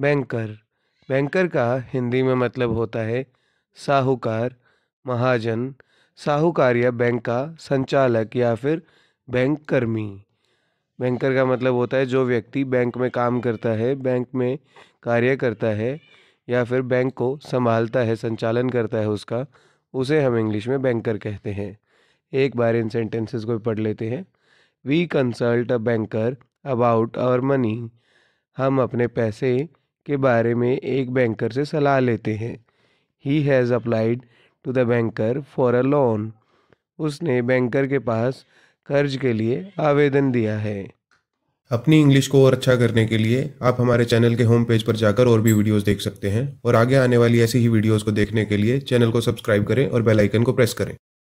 banker banker का हिंदी में मतलब होता है साहूकार महाजन साहूकार या बैंक का संचालक या फिर बैंक कर्मी बैंकर का मतलब होता है जो व्यक्ति बैंक में काम करता है बैंक में कार्य करता है या फिर बैंक को संभालता है संचालन करता है उसका उसे हम इंग्लिश में बैंकर कहते हैं एक बार इन सेंटेंसेस को पढ़ लेते हैं we consult a banker about our money हम अपने पैसे के बारे में एक बैंकर से सलाह लेते हैं he has applied to the banker for a loan उसने बैंकर के पास कर्ज के लिए आवेदन दिया है अपनी इंग्लिश को और अच्छा करने के लिए आप हमारे चैनल के होम पेज पर जाकर और भी वीडियोस देख सकते हैं और आगे आने वाली ऐसी ही वीडियोस को देखने के लिए चैनल को सब्सक्राइब करें और बेल आइकन को प्रेस करें